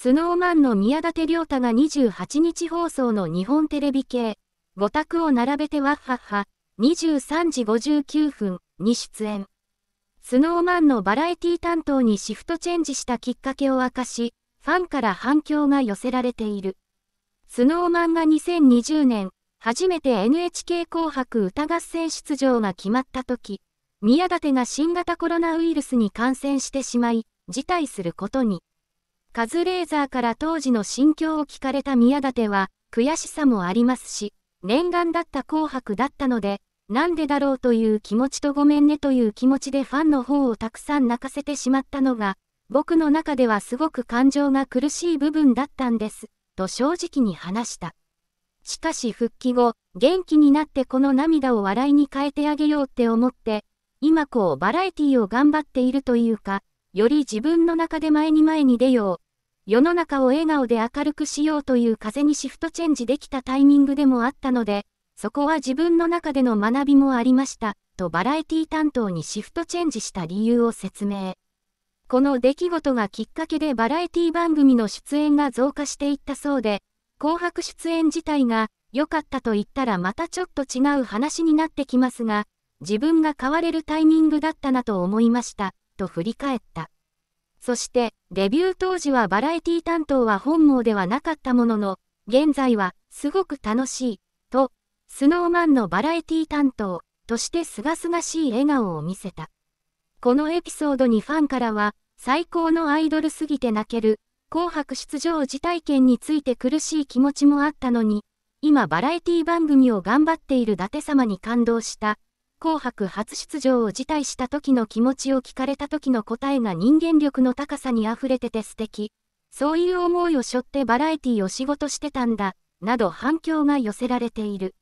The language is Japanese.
スノーマンの宮舘良太が28日放送の日本テレビ系、5択を並べてワッハッハ、23時59分に出演。スノーマンのバラエティ担当にシフトチェンジしたきっかけを明かし、ファンから反響が寄せられている。スノーマンが2020年、初めて NHK 紅白歌合戦出場が決まった時、宮舘が新型コロナウイルスに感染してしまい、辞退することに。カズレーザーから当時の心境を聞かれた宮舘は、悔しさもありますし、念願だった紅白だったので、なんでだろうという気持ちとごめんねという気持ちでファンの方をたくさん泣かせてしまったのが、僕の中ではすごく感情が苦しい部分だったんです、と正直に話した。しかし復帰後、元気になってこの涙を笑いに変えてあげようって思って、今こうバラエティを頑張っているというか、より自分の中で前に前に出よう。世の中を笑顔で明るくしようという風にシフトチェンジできたタイミングでもあったので、そこは自分の中での学びもありました、とバラエティ担当にシフトチェンジした理由を説明。この出来事がきっかけでバラエティ番組の出演が増加していったそうで、紅白出演自体が良かったと言ったらまたちょっと違う話になってきますが、自分が変われるタイミングだったなと思いました、と振り返った。そして、デビュー当時はバラエティ担当は本望ではなかったものの、現在は、すごく楽しい、と、スノーマンのバラエティ担当、としてすがすがしい笑顔を見せた。このエピソードにファンからは、最高のアイドルすぎて泣ける、紅白出場辞退権について苦しい気持ちもあったのに、今バラエティ番組を頑張っている伊達様に感動した、紅白初出場を辞退した時の気持ちを聞かれた時の答えが人間力の高さに溢れてて素敵。そういう思いを背負ってバラエティを仕事してたんだ、など反響が寄せられている。